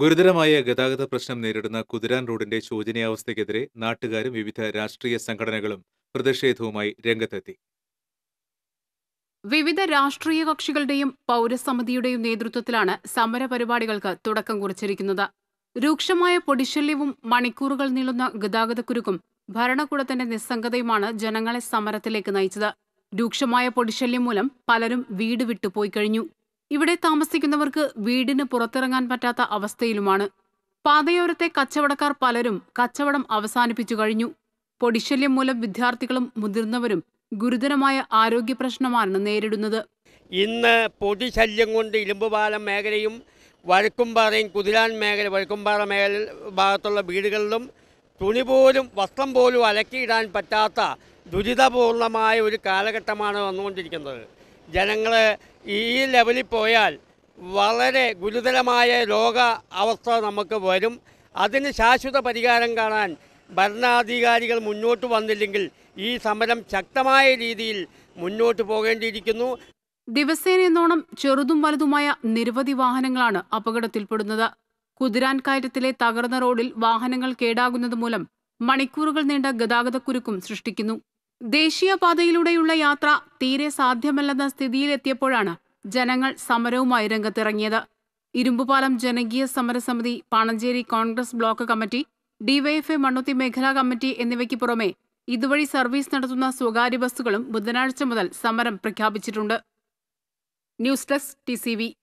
ഗുരുതരമായ ഗതാഗത പ്രശ്നം നേരിടുന്ന കുതിരാൻ റോഡിന്റെ ശോചനീയാവസ്ഥയ്ക്കെതിരെ നാട്ടുകാരും വിവിധ രാഷ്ട്രീയ സംഘടനകളും പ്രതിഷേധവുമായി രംഗത്തെത്തി വിവിധ രാഷ്ട്രീയ കക്ഷികളുടെയും പൌരസമിതിയുടെയും നേതൃത്വത്തിലാണ് സമരപരിപാടികൾക്ക് തുടക്കം കുറിച്ചിരിക്കുന്നത് രൂക്ഷമായ പൊടിശല്യവും മണിക്കൂറുകൾ നീളുന്ന ഗതാഗതക്കുരുക്കും ഭരണകൂടത്തിന്റെ നിസ്സംഗതയുമാണ് ജനങ്ങളെ സമരത്തിലേക്ക് നയിച്ചത് രൂക്ഷമായ പൊടിശല്യം മൂലം പലരും വീട് വിട്ടുപോയി കഴിഞ്ഞു ഇവിടെ താമസിക്കുന്നവർക്ക് വീടിന് പുറത്തിറങ്ങാൻ പറ്റാത്ത അവസ്ഥയിലുമാണ് പാതയോരത്തെ കച്ചവടക്കാർ പലരും കച്ചവടം അവസാനിപ്പിച്ചു കഴിഞ്ഞു പൊടിശല്യം മൂലം വിദ്യാർത്ഥികളും മുതിർന്നവരും ഗുരുതരമായ ആരോഗ്യ പ്രശ്നമാണ് നേരിടുന്നത് ഇന്ന് പൊടിശല്യം കൊണ്ട് ഇരുമ്പുപാലം മേഖലയും വഴക്കുംപാറയും കുതിരാൻ മേഖല വഴക്കുംപാറ മേഖല ഭാഗത്തുള്ള വീടുകളിലും തുണി പോലും വസ്ത്രം പോലും അലക്കിയിടാൻ പറ്റാത്ത ദുരിതപൂർണമായ ഒരു കാലഘട്ടമാണ് വന്നുകൊണ്ടിരിക്കുന്നത് ജനങ്ങൾ ഈ ലെവലിൽ പോയാൽ വളരെ ഗുരുതരമായ രോഗ അവസ്ഥ നമുക്ക് വരും അതിന് ശാശ്വത പരിഹാരം കാണാൻ ഭരണാധികാരികൾ മുന്നോട്ട് വന്നില്ലെങ്കിൽ ഈ സമരം ശക്തമായ രീതിയിൽ മുന്നോട്ട് പോകേണ്ടിയിരിക്കുന്നു ദിവസേന എന്നോണം ചെറുതും വലുതുമായ നിരവധി വാഹനങ്ങളാണ് അപകടത്തിൽപ്പെടുന്നത് കുതിരാൻ കയറ്റത്തിലെ തകർന്ന റോഡിൽ വാഹനങ്ങൾ കേടാകുന്നത് മൂലം മണിക്കൂറുകൾ നീണ്ട ഗതാഗതക്കുരുക്കും സൃഷ്ടിക്കുന്നു ദേശീയപാതയിലൂടെയുള്ള യാത്ര തീരെ സാധ്യമല്ലെന്ന സ്ഥിതിയിലെത്തിയപ്പോഴാണ് ജനങ്ങൾ സമരവുമായി രംഗത്തിറങ്ങിയത് ഇരുമ്പുപാലം ജനകീയ സമരസമിതി Panancheri Congress block committee DYFI Mannuthy മേഖലാ കമ്മിറ്റി എന്നിവയ്ക്ക് പുറമെ ഇതുവഴി സർവീസ് നടത്തുന്ന സ്വകാര്യ ബസ്സുകളും ബുധനാഴ്ച മുതൽ സമരം പ്രഖ്യാപിച്ചിട്ടുണ്ട് ന്യൂസ് ഡെസ്ക് ടി